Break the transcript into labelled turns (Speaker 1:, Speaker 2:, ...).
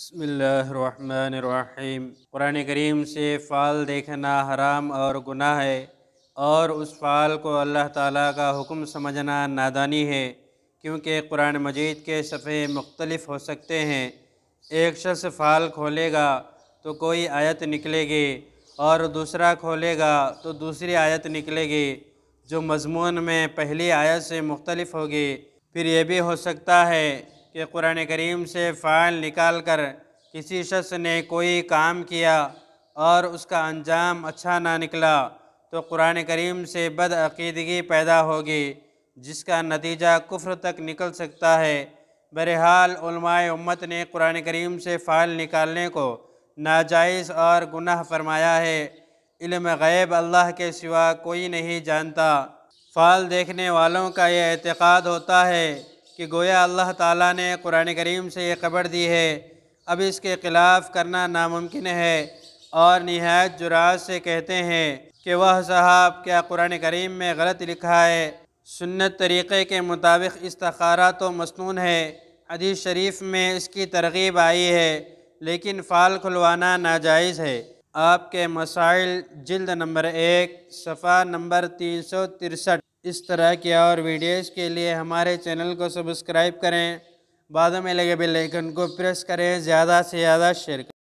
Speaker 1: बसमीम कुरान करीम से फ़ाल देखना हराम और गुनाह है और उस फ़ाल को अल्लाह ताला का हुक्म समझना नादानी है क्योंकि कुरान मजीद के सफ़े मुख्तलफ हो सकते हैं एक शख्स फ़ाल खोलेगा तो कोई आयत निकलेगी और दूसरा खोलेगा तो दूसरी आयत निकलेगी जो मजमून में पहली आयत से मुख्तलफ होगी फिर यह भी हो सकता है कि कुरान करीम से फ़ाल निकाल कर किसी शख्स ने कोई काम किया और उसका अंजाम अच्छा ना निकला तो कुरान करीम से बदअदगी पैदा होगी जिसका नतीजा कुफ्र तक निकल सकता है बहरहाल उम्मत ने कुरान करीम से फ़ाल निकालने को नाजायज़ और गुनाह फरमाया है इल्म गैब अल्लाह के सिवा कोई नहीं जानता फ़ाल देखने वालों का यह एतक़ाद होता है कि गोया अल्लाह ताला ने कुरान करीम से ये खबर दी है अब इसके ख़िलाफ़ करना नामुमकिन है और नहायत जुराज से कहते हैं कि वह साहब क्या कुरान करीम में गलत लिखा है सुन्नत तरीक़े के मुताबिक इस्तारा तो मसनून है हदीस शरीफ में इसकी तरगीब आई है लेकिन फ़ाल खुलवाना नाजायज़ है आपके मसाइल जल्द नंबर एक सफ़ा नंबर तीन सौ तिरसठ इस तरह के और वीडियोस के लिए हमारे चैनल को सब्सक्राइब करें बाद में लगे बेल आइकन को प्रेस करें ज़्यादा से ज़्यादा शेयर करें